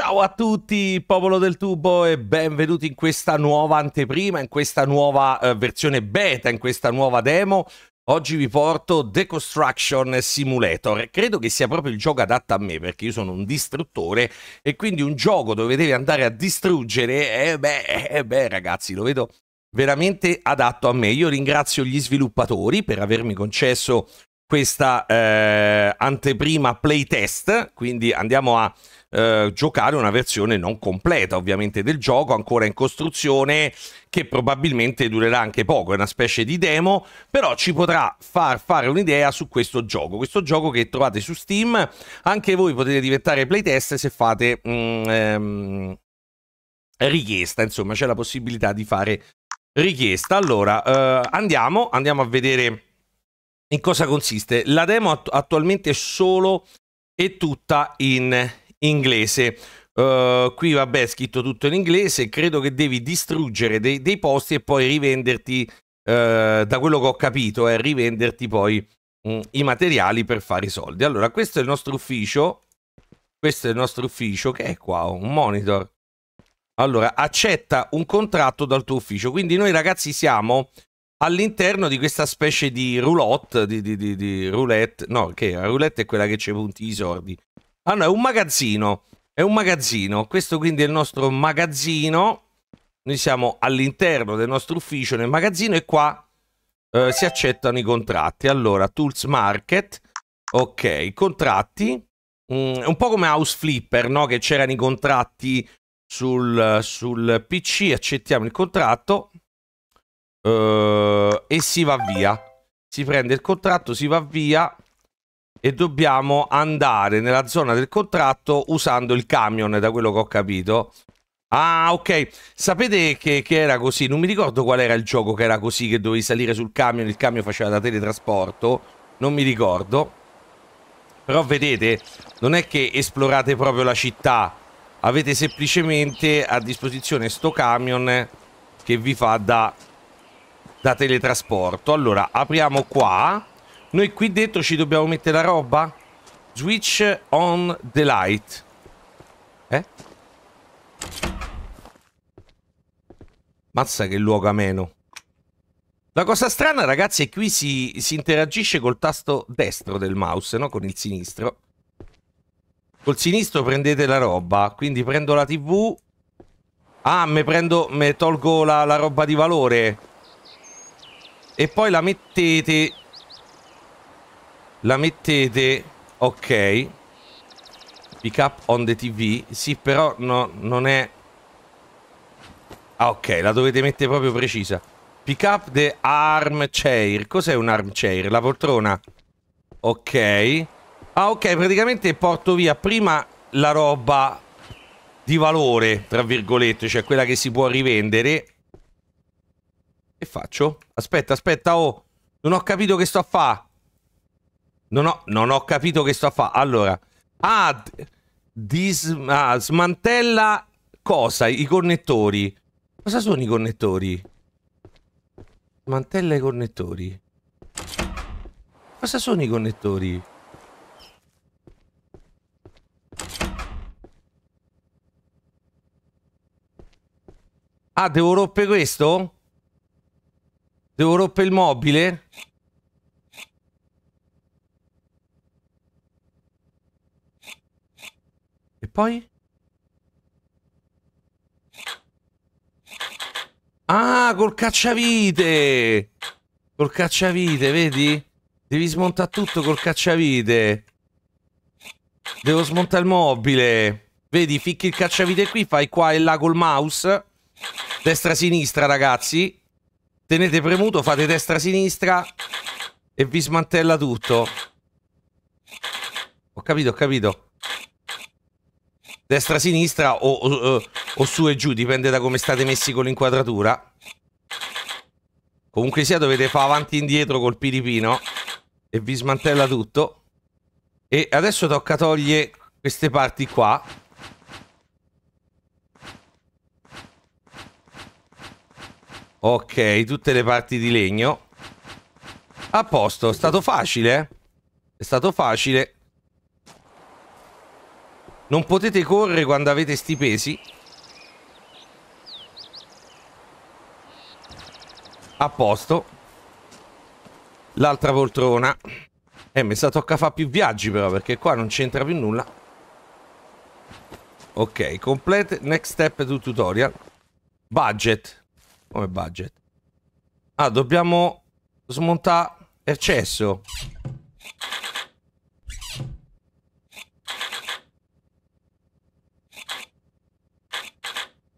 Ciao a tutti, popolo del tubo, e benvenuti in questa nuova anteprima, in questa nuova eh, versione beta, in questa nuova demo. Oggi vi porto The Construction Simulator. Credo che sia proprio il gioco adatto a me, perché io sono un distruttore e quindi un gioco dove devi andare a distruggere, eh beh, eh beh ragazzi, lo vedo veramente adatto a me. Io ringrazio gli sviluppatori per avermi concesso questa eh, anteprima playtest, quindi andiamo a eh, giocare una versione non completa ovviamente del gioco, ancora in costruzione, che probabilmente durerà anche poco, è una specie di demo, però ci potrà far fare un'idea su questo gioco, questo gioco che trovate su Steam, anche voi potete diventare playtest se fate... Mm, ehm, richiesta, insomma c'è la possibilità di fare richiesta. Allora, eh, andiamo, andiamo, a vedere in cosa consiste. La demo att attualmente è solo e tutta in inglese. Uh, qui vabbè, è scritto tutto in inglese, credo che devi distruggere dei, dei posti e poi rivenderti, uh, da quello che ho capito, è eh, rivenderti poi mh, mm, i materiali per fare i soldi. Allora, questo è il nostro ufficio, questo è il nostro ufficio, che è qua, un monitor. Allora, accetta un contratto dal tuo ufficio. Quindi noi ragazzi siamo all'interno di questa specie di roulotte, di, di, di, di roulette, no, che la roulette è quella che ci punti i soldi. Ah no, è un magazzino. È un magazzino. Questo quindi è il nostro magazzino. Noi siamo all'interno del nostro ufficio nel magazzino e qua eh, si accettano i contratti. Allora, Tools Market. Ok, contratti. Mm, un po' come House Flipper, no? Che c'erano i contratti sul, sul, PC. Accettiamo il contratto. Eh, e si va via. Si prende il contratto, si va via e dobbiamo andare nella zona del contratto usando il camion, da quello che ho capito. Ah, ok. Sapete che, che, era così? Non mi ricordo qual era il gioco che era così, che dovevi salire sul camion, il camion faceva da teletrasporto. Non mi ricordo. Però vedete, non è che esplorate proprio la città. Avete semplicemente a disposizione sto camion che vi fa da, da teletrasporto. Allora, apriamo qua. Noi qui dentro ci dobbiamo mettere la roba? Switch on the light. Eh? Mazza che luogo ameno. La cosa strana, ragazzi, è che qui si, si, interagisce col tasto destro del mouse, no? Con il sinistro. Col sinistro prendete la roba. Quindi prendo la TV. Ah, me prendo... Me tolgo la, la roba di valore. E poi la mettete la mettete... Ok. Pick up on the TV. Sì, però no, non è... Ah, ok. La dovete mettere proprio precisa. Pick up the armchair. Cos'è un armchair? La poltrona. Ok. Ah, ok. Praticamente porto via prima la roba di valore, tra virgolette, cioè quella che si può rivendere. E faccio? Aspetta, aspetta, oh, non ho capito che sto a fare. Non ho, non ho capito che sto a fare. Allora, ah, dis, ah, smantella cosa? I connettori. Cosa sono i connettori? Smantella i connettori. Cosa sono i connettori? Ah, devo rompere questo? Devo rompere il mobile? Poi? Ah, col cacciavite! Col cacciavite, vedi? Devi smontare tutto col cacciavite. Devo smontare il mobile. Vedi, ficchi il cacciavite qui, fai qua e là col mouse. Destra-sinistra, ragazzi. Tenete premuto, fate destra-sinistra e vi smantella tutto. Ho capito, ho capito destra-sinistra o, o, o, su e giù, dipende da come state messi con l'inquadratura. Comunque sia dovete fare avanti e indietro col piripino e vi smantella tutto. E adesso tocca togliere queste parti qua. Ok, tutte le parti di legno. A posto, è stato facile. Eh? È stato facile. Non potete correre quando avete sti pesi. A posto. L'altra poltrona. Eh, mi sa tocca fare più viaggi però, perché qua non c'entra più nulla. Ok, complete next step to tutorial. Budget. Come budget? Ah, dobbiamo smontare eccesso.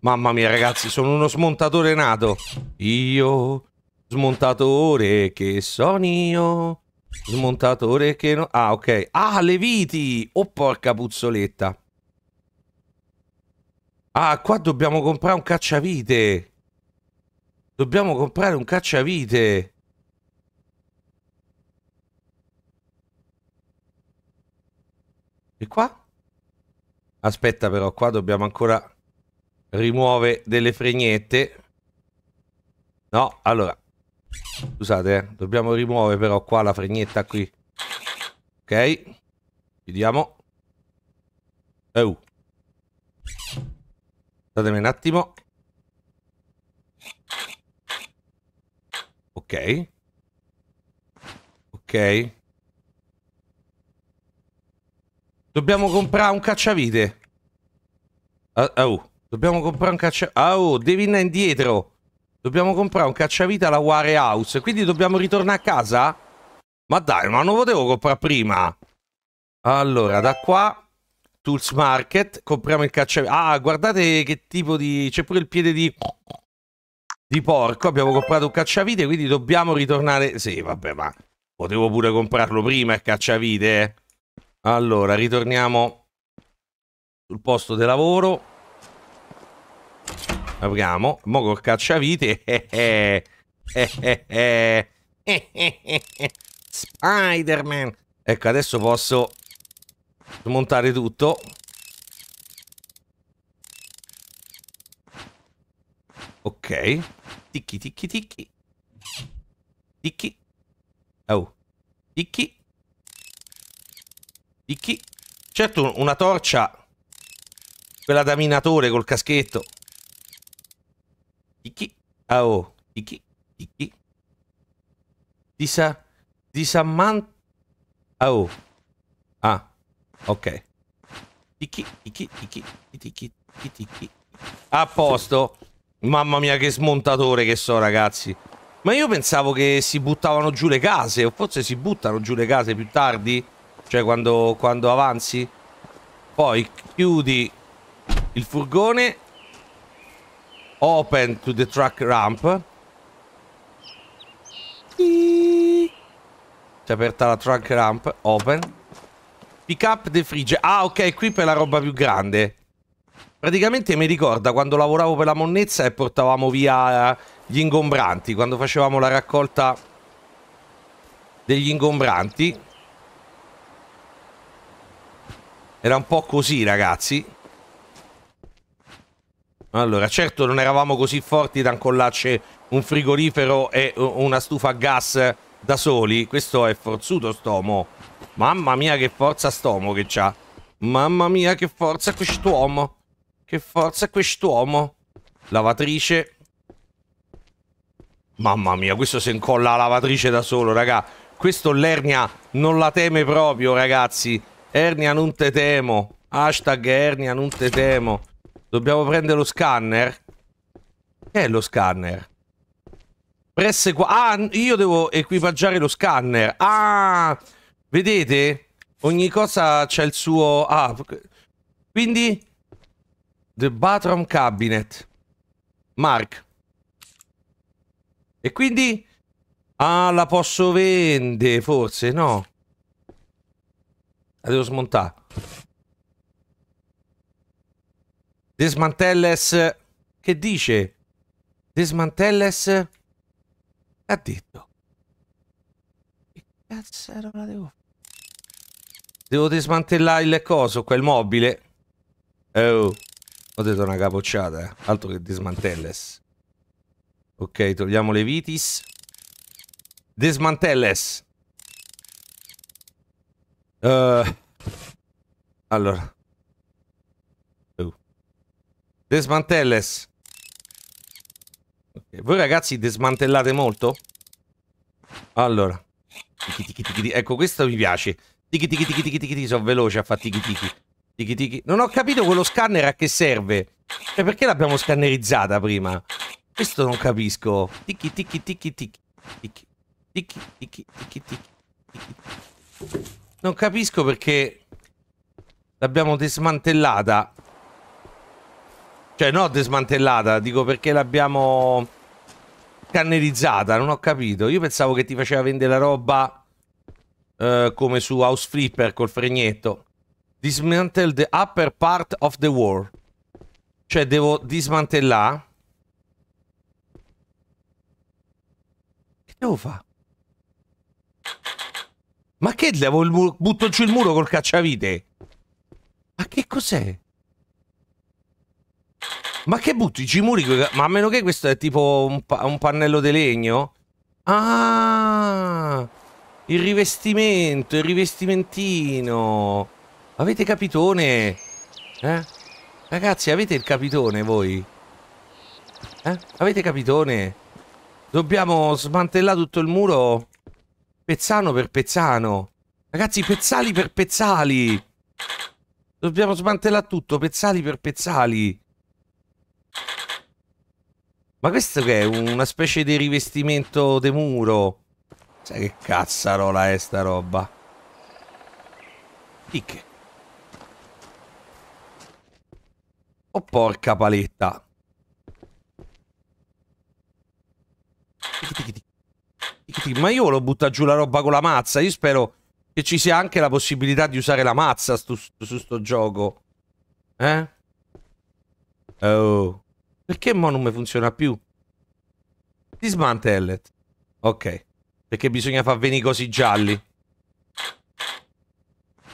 Mamma mia, ragazzi, sono uno smontatore nato. Io, smontatore che sono io. Smontatore che no... Ah, ok. Ah, le viti! Oh, porca puzzoletta. Ah, qua dobbiamo comprare un cacciavite. Dobbiamo comprare un cacciavite. E qua? Aspetta però, qua dobbiamo ancora rimuove delle fregnette. No, allora, scusate, eh, dobbiamo rimuovere però qua la fregnetta qui. Ok, vediamo. Oh. Eh, uh. Datemi un attimo. Ok. Ok. Dobbiamo comprare un cacciavite. Eh, eh, uh, oh. Dobbiamo comprare un caccia... Ah, oh, devi andare indietro. Dobbiamo comprare un cacciavite alla warehouse. Quindi dobbiamo ritornare a casa? Ma dai, ma non potevo comprare prima. Allora, da qua... Tools Market. Compriamo il cacciavite. Ah, guardate che tipo di... C'è pure il piede di... Di porco. Abbiamo comprato un cacciavite, quindi dobbiamo ritornare... Sì, vabbè, ma... Potevo pure comprarlo prima il cacciavite. Eh. Allora, ritorniamo sul posto di lavoro apriamo. Mo col cacciavite. Eh, eh, eh, Spider-Man. Ecco, adesso posso smontare tutto. Ok. Ticchi, ticchi, ticchi. Ticchi. Oh. Ticchi. Ticchi. Certo, una torcia. Quella da minatore col caschetto. Iki. Ao. Iki. Iki. Disa. Disamant. Ao. Ah. Ok. Tiki, tiki, tiki, tiki, tiki, A posto. Mamma mia che smontatore che so ragazzi. Ma io pensavo che si buttavano giù le case, o forse si buttano giù le case più tardi, cioè quando, quando avanzi. Poi chiudi il furgone open to the truck ramp. Si è aperta la truck ramp, open. Pick up the fridge. Ah, ok, qui per la roba più grande. Praticamente mi ricorda quando lavoravo per la monnezza e portavamo via eh, gli ingombranti, quando facevamo la raccolta degli ingombranti. Era un po' così, ragazzi. Allora, certo non eravamo così forti da incollarci un frigorifero e eh, una stufa a gas da soli. Questo è forzuto stomo. Mamma mia che forza stomo che c'ha. Mamma mia che forza quest'uomo. Che forza quest'uomo. Lavatrice. Mamma mia, questo si incolla la lavatrice da solo, raga. Questo l'ernia non la teme proprio, ragazzi. Ernia non te temo. Hashtag ernia non te temo. Dobbiamo prendere lo scanner. Che è lo scanner? Presse qua. Ah, io devo equipaggiare lo scanner. Ah, vedete? Ogni cosa c'è il suo... Ah, quindi... The bathroom cabinet. Mark. E quindi... Ah, la posso vendere, forse, no? La devo smontare. Desmantelles che dice? Desmantelles ha detto. Che cazzo era la devo Devo desmantellare il coso, quel mobile. Oh, ho detto una capocciata, eh. altro che desmantelles. Ok, togliamo le vitis. Desmantelles. Uh, allora, Desmantelles. Okay. Voi ragazzi desmantellate molto? Allora. Tiki tiki tiki ecco, questo mi piace. Tiki tiki tiki tiki tiki sono veloce a fare tiki tiki. Tiki tiki. Non ho capito quello scanner a che serve. Cioè, perché l'abbiamo scannerizzata prima? Questo non capisco. Tiki tiki tiki tiki. Tiki tiki tiki tiki tiki. Non capisco perché l'abbiamo desmantellata. Cioè, no desmantellata, dico perché l'abbiamo cannerizzata, non ho capito. Io pensavo che ti faceva vendere la roba eh, come su House Flipper col fregnetto. Dismantle the upper part of the wall. Cioè, devo dismantellare. Che devo fare? Ma che devo il Butto giù il muro col cacciavite? Ma che cos'è? Ma che butti? Ci muri? Ma a meno che questo è tipo un, pa un pannello di legno? Ah! Il rivestimento, il rivestimentino. Avete capitone? Eh? Ragazzi, avete il capitone voi? Eh? Avete capitone? Dobbiamo smantellare tutto il muro pezzano per pezzano. Ragazzi, pezzali per pezzali. Dobbiamo smantellare tutto, pezzali per pezzali. Ma questo che è? Una specie di rivestimento de muro? Sai che cazzarola è sta roba? Di Oh porca paletta. Ma io lo butta giù la roba con la mazza. Io spero che ci sia anche la possibilità di usare la mazza su sto, sto, sto gioco. Eh? Oh. Perché mo non mi funziona più? Dismantellet. Ok. Perché bisogna far venire così gialli.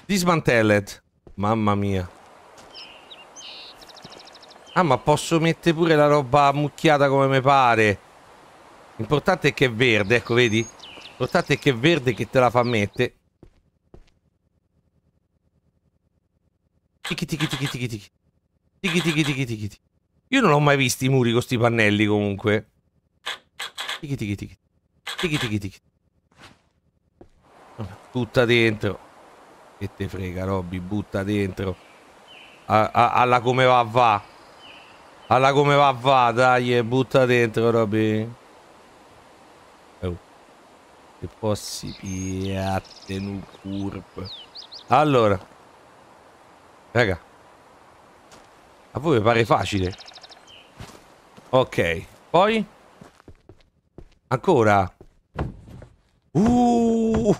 Dismantellet. Mamma mia. Ah, ma posso mettere pure la roba ammucchiata come mi pare. L'importante è che è verde, ecco, vedi? L'importante è che è verde che te la fa mettere. Tiki tiki tiki tiki tiki. Tiki tiki tiki tiki. Io non ho mai visto i muri con questi pannelli comunque. Tichi tichi tichi. Tichi tichi tichi. Tutta dentro. Che te frega, Robby, butta dentro. A, a, alla come va va. Alla come va va, dai, eh, butta dentro, Robby. Oh. Che possi piatte, nu curb. Allora. Raga. A voi pare facile. Ok. Poi? Ancora? Uh!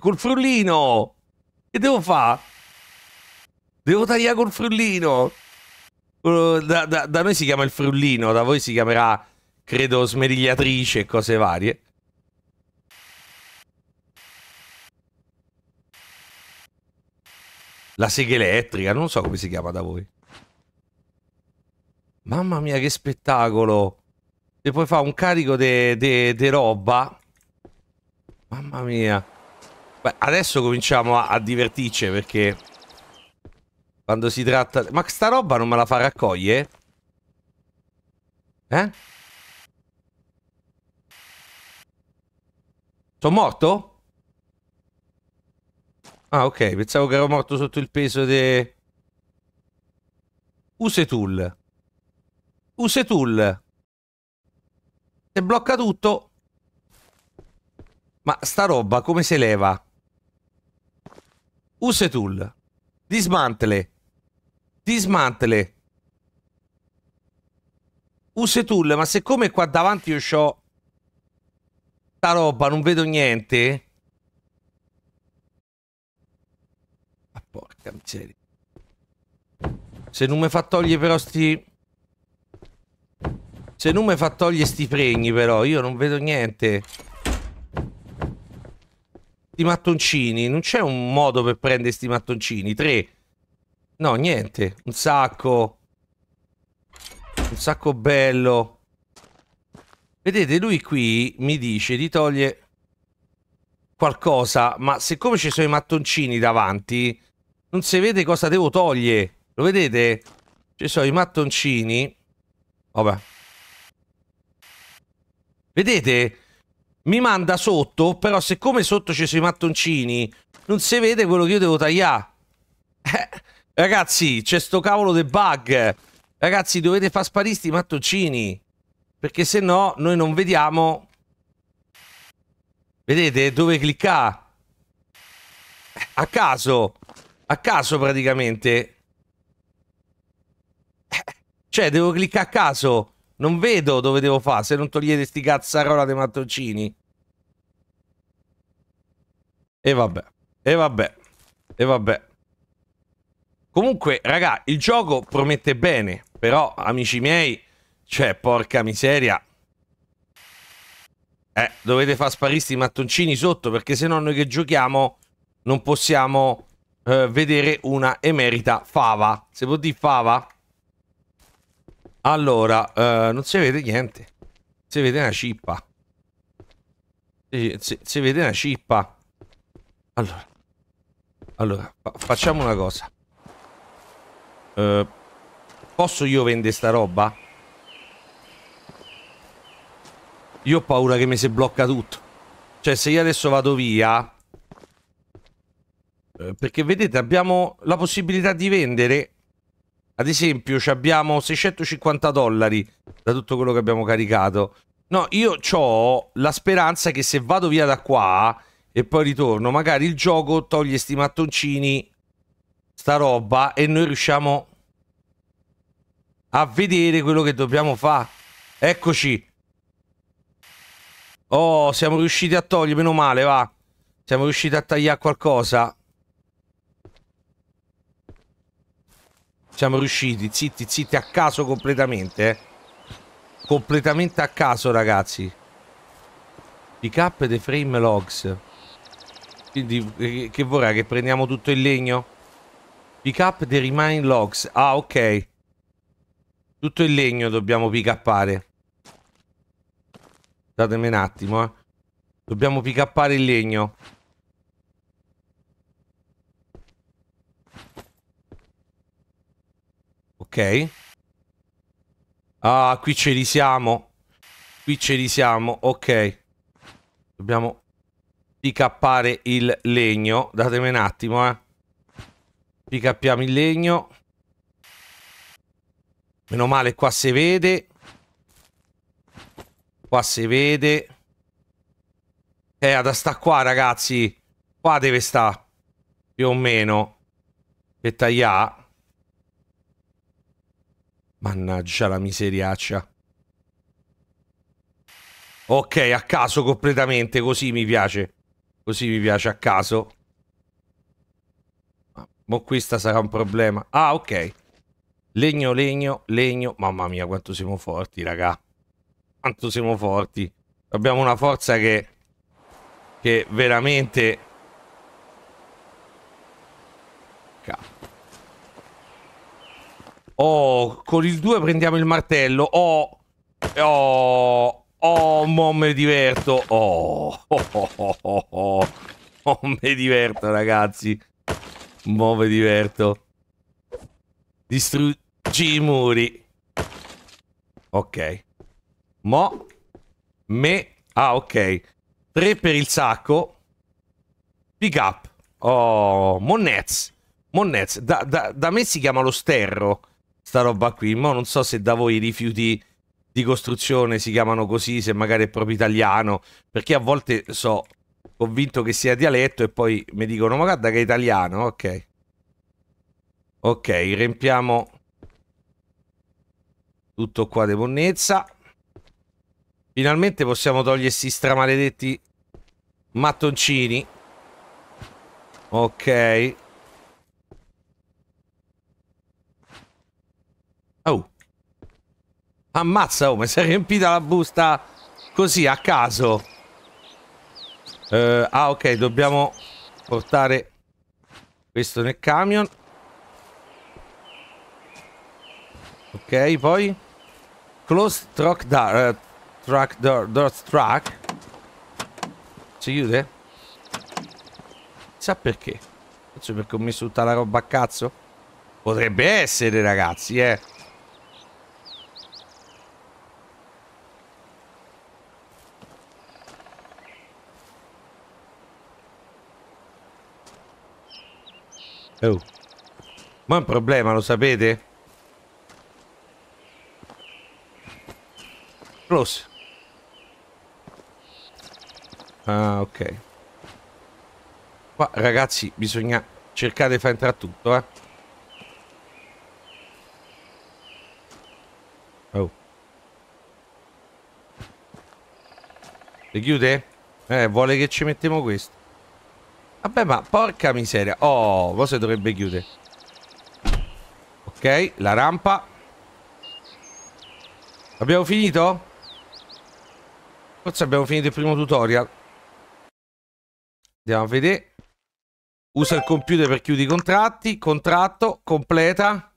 col frullino! Che devo fare? Devo tagliare col frullino! Uh, da, da, da, noi si chiama il frullino, da voi si chiamerà, credo, smerigliatrice e cose varie. La sega elettrica, non so come si chiama da voi. Mamma mia, che spettacolo! E poi fa un carico di roba. Mamma mia. Beh, adesso cominciamo a, a divertirci perché... Quando si tratta... Ma sta roba non me la fa raccogliere? Eh? Sono morto? Ah, ok. Pensavo che ero morto sotto il peso de... Use tool. Use tool. Se blocca tutto. Ma sta roba come si leva? Use tool. Dismantle. Dismantle. Use tool. ma siccome qua davanti io ho sta roba, non vedo niente. Ma ah, porca miseria. Se non mi fa togliere però sti... Se non mi fa togliere sti pregni però, io non vedo niente. Sti mattoncini, non c'è un modo per prendere sti mattoncini. Tre. No, niente. Un sacco. Un sacco bello. Vedete, lui qui mi dice di togliere qualcosa, ma siccome ci sono i mattoncini davanti, non si vede cosa devo togliere. Lo vedete? Ci sono i mattoncini. Vabbè. Vedete? Mi manda sotto, però siccome sotto ci sono i mattoncini, non si vede quello che io devo tagliare. Eh, ragazzi, c'è sto cavolo del bug. Ragazzi, dovete far sparire sti mattoncini. Perché se no, noi non vediamo... Vedete? Dove cliccare? A caso. A caso, praticamente. Cioè, devo cliccare a caso. Non vedo dove devo fare se non togliete sti cazzarola dei mattoncini. E vabbè, e vabbè, e vabbè. Comunque, raga, il gioco promette bene, però, amici miei, cioè, porca miseria. Eh, dovete far sparire sti mattoncini sotto, perché se no noi che giochiamo non possiamo eh, vedere una emerita fava. Se vuol dire fava? Allora, eh, non si vede niente. Si vede una cippa. Si, si, si vede una cippa. Allora. Allora, fa facciamo una cosa. Eh, posso io vendere sta roba? Io ho paura che mi si blocca tutto. Cioè, se io adesso vado via... Eh, perché vedete, abbiamo la possibilità di vendere ad esempio, abbiamo 650 dollari da tutto quello che abbiamo caricato. No, io ho la speranza che se vado via da qua e poi ritorno, magari il gioco toglie sti mattoncini, sta roba, e noi riusciamo a vedere quello che dobbiamo fare. Eccoci. Oh, siamo riusciti a togliere, meno male, va. Siamo riusciti a tagliare qualcosa. Siamo riusciti, zitti, zitti, a caso completamente, eh. Completamente a caso, ragazzi. Pick up the frame logs. Quindi, eh, che vorrà? Che prendiamo tutto il legno? Pick up the remind logs. Ah, ok. Tutto il legno dobbiamo pick upare. Datemi un attimo, eh. Dobbiamo pick upare il legno. Ah, qui ce li siamo. Qui ce li siamo, ok. Dobbiamo picappare il legno. Datemi un attimo, eh. Picappiamo il legno. Meno male qua si vede. Qua si vede. Eh, da sta qua, ragazzi. Qua deve sta. Più o meno. Per tagliare. Mannaggia la miseriaccia. Ok, a caso completamente, così mi piace. Così mi piace, a caso. Ma questa sarà un problema. Ah, ok. Legno, legno, legno. Mamma mia, quanto siamo forti, raga. Quanto siamo forti. Abbiamo una forza che... Che veramente... Cazzo. Oh, con il 2 prendiamo il martello. Oh, oh, oh, mo me diverto. Oh, oh, oh, oh, oh, oh. oh diverto, ragazzi. Mo me diverto. Distruggi i muri. Ok. Mo. Me. Ah, ok. 3 per il sacco. Pick up. Oh, Monnez. Monnez. Da, da, da me si chiama lo sterro sta roba qui. Ma non so se da voi i rifiuti di costruzione si chiamano così, se magari è proprio italiano, perché a volte so convinto che sia dialetto e poi mi dicono ma guarda che è italiano, ok. Ok, riempiamo tutto qua di bonnezza. Finalmente possiamo togliersi sti stramaledetti mattoncini. Ok. Oh. Ammazza, oh, mi si è riempita la busta così, a caso. Uh, ah, ok, dobbiamo portare questo nel camion. Ok, poi... Close truck door... Uh, eh, truck door... door truck. Si chiude? Chissà perché? Forse perché ho messo tutta la roba a cazzo? Potrebbe essere, ragazzi, eh. Oh. Ma è un problema, lo sapete? Close. Ah, ok. Qua, ragazzi, bisogna cercare di far entrare tutto, eh. Oh. chiude? Eh, vuole che ci mettiamo questo. Vabbè, ma porca miseria. Oh, cosa dovrebbe chiudere? Ok, la rampa. Abbiamo finito? Forse abbiamo finito il primo tutorial. Andiamo a vedere. Usa il computer per chiudere i contratti. Contratto, completa.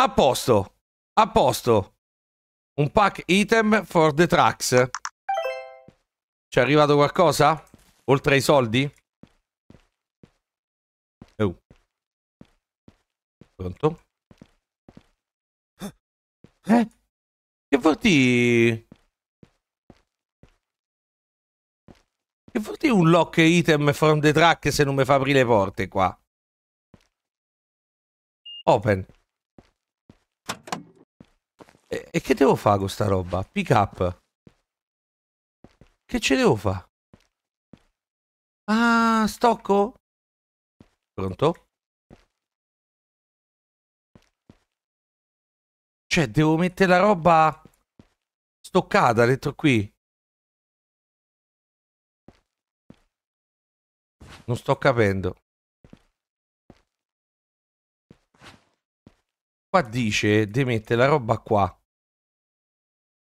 A posto. A posto. Un pack item for the trucks. Ci è arrivato qualcosa? Oltre ai soldi? Oh. Pronto? Eh? Che forti... Che forti un lock item from the track se non mi fa aprire le porte qua? Open. E, e che devo fare con sta roba? Pick up. Che ce devo fare? Ah, stocco? Pronto? Cioè, devo mettere la roba stoccata dentro qui. Non sto capendo. Qua dice di mettere la roba qua.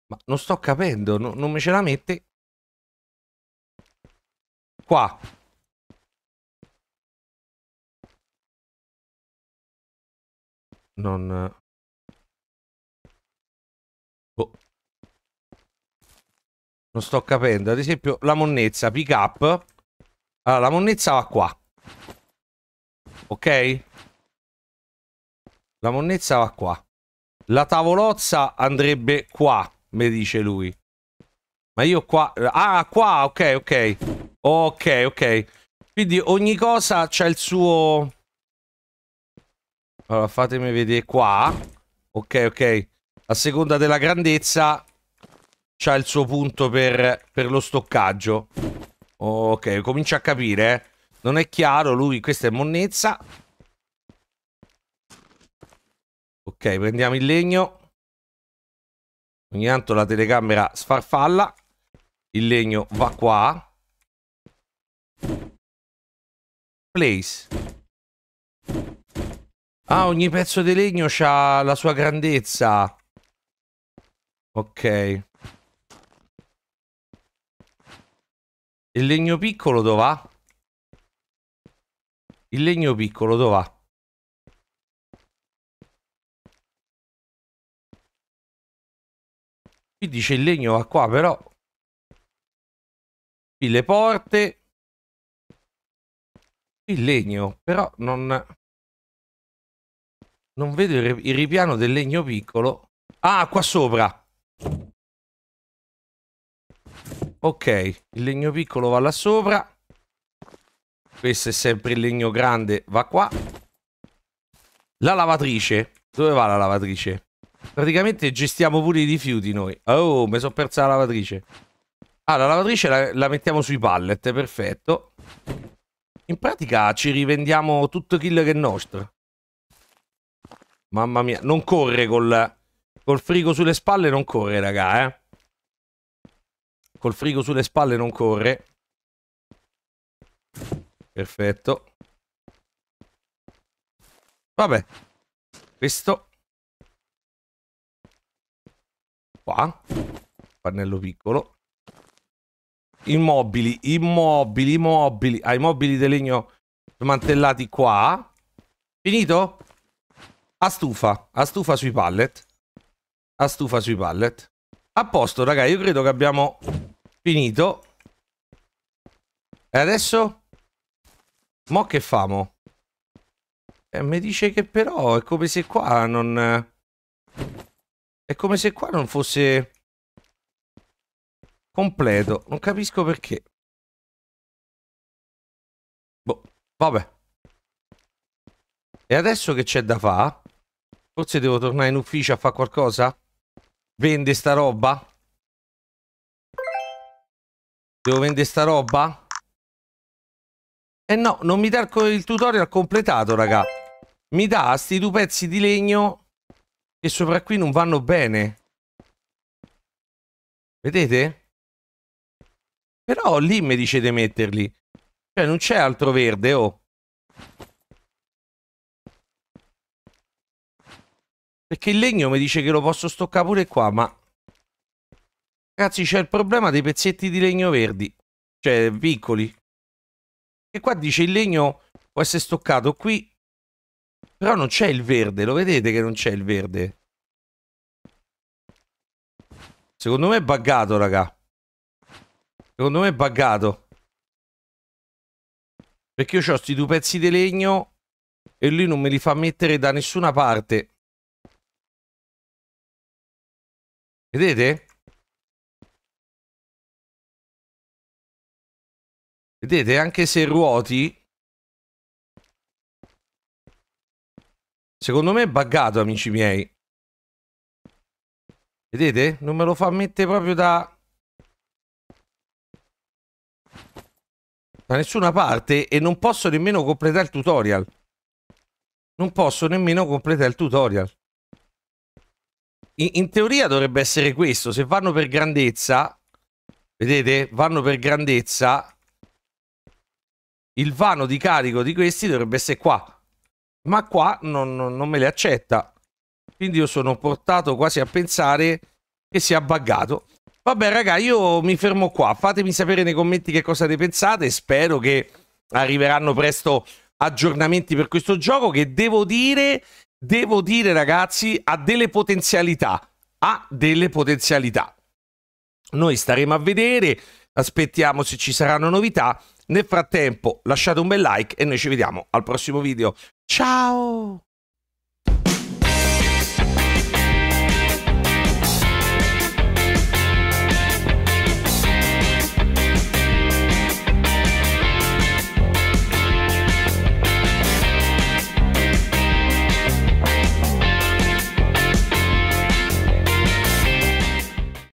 Ma non sto capendo, no, non me ce la mette. Qua. Non... Eh. Boh. Non sto capendo. Ad esempio, la monnezza, pick up. Allora, la monnezza va qua. Ok? La monnezza va qua. La tavolozza andrebbe qua, mi dice lui. Ma io qua... Ah, qua, ok, ok. Ok, ok. Quindi ogni cosa c'ha il suo... Allora, fatemi vedere qua. Ok, ok. A seconda della grandezza c'ha il suo punto per, per, lo stoccaggio. Ok, comincia a capire. Eh. Non è chiaro, lui, questa è monnezza. Ok, prendiamo il legno. Ogni tanto la telecamera sfarfalla. Il legno va qua. Place. Ah, ogni pezzo di legno ha la sua grandezza. Ok. Il legno piccolo dove va? Il legno piccolo dove va? Qui dice il legno va qua, però Qui le porte. Qui il legno, però non... Non vedo il ripiano del legno piccolo. Ah, qua sopra. Ok, il legno piccolo va là sopra. Questo è sempre il legno grande, va qua. La lavatrice. Dove va la lavatrice? Praticamente gestiamo pure i rifiuti noi. Oh, mi sono persa la lavatrice. Ah, la lavatrice la, la mettiamo sui pallet, perfetto. In pratica ci rivendiamo tutto quello che è nostro. Mamma mia, non corre col, col frigo sulle spalle, non corre, raga, eh. Col frigo sulle spalle non corre. Perfetto. Vabbè. Questo. Qua. Pannello piccolo. Immobili, immobili, immobili. Ah, i mobili di legno smantellati qua. Finito? A stufa, a stufa sui pallet. A stufa sui pallet. A posto, raga, io credo che abbiamo finito. E adesso? Mo che famo? Eh, mi dice che però è come se qua non... È come se qua non fosse completo. Non capisco perché. Boh, vabbè. E adesso che c'è da fare? Forse devo tornare in ufficio a fare qualcosa? Vende sta roba? Devo vendere sta roba? Eh no, non mi dà il tutorial completato, raga. Mi dà sti due pezzi di legno che sopra qui non vanno bene. Vedete? Però lì mi dice di metterli. Cioè, non c'è altro verde, oh. Perché il legno mi dice che lo posso stoccare pure qua, ma... Ragazzi, c'è il problema dei pezzetti di legno verdi. Cioè, piccoli. E qua dice il legno può essere stoccato qui. Però non c'è il verde, lo vedete che non c'è il verde? Secondo me è buggato, raga. Secondo me è buggato. Perché io ho questi due pezzi di legno e lui non me li fa mettere da nessuna parte. Vedete? Vedete, anche se ruoti... Secondo me è buggato, amici miei. Vedete? Non me lo fa mettere proprio da... da nessuna parte e non posso nemmeno completare il tutorial. Non posso nemmeno completare il tutorial. In, in teoria dovrebbe essere questo. Se vanno per grandezza, vedete, vanno per grandezza, il vano di carico di questi dovrebbe essere qua. Ma qua non, non, non me le accetta. Quindi io sono portato quasi a pensare che sia buggato. Vabbè, raga, io mi fermo qua. Fatemi sapere nei commenti che cosa ne pensate. Spero che arriveranno presto aggiornamenti per questo gioco che devo dire, devo dire ragazzi, ha delle potenzialità. Ha delle potenzialità. Noi staremo a vedere, aspettiamo se ci saranno novità. Nel frattempo lasciate un bel like e noi ci vediamo al prossimo video. Ciao!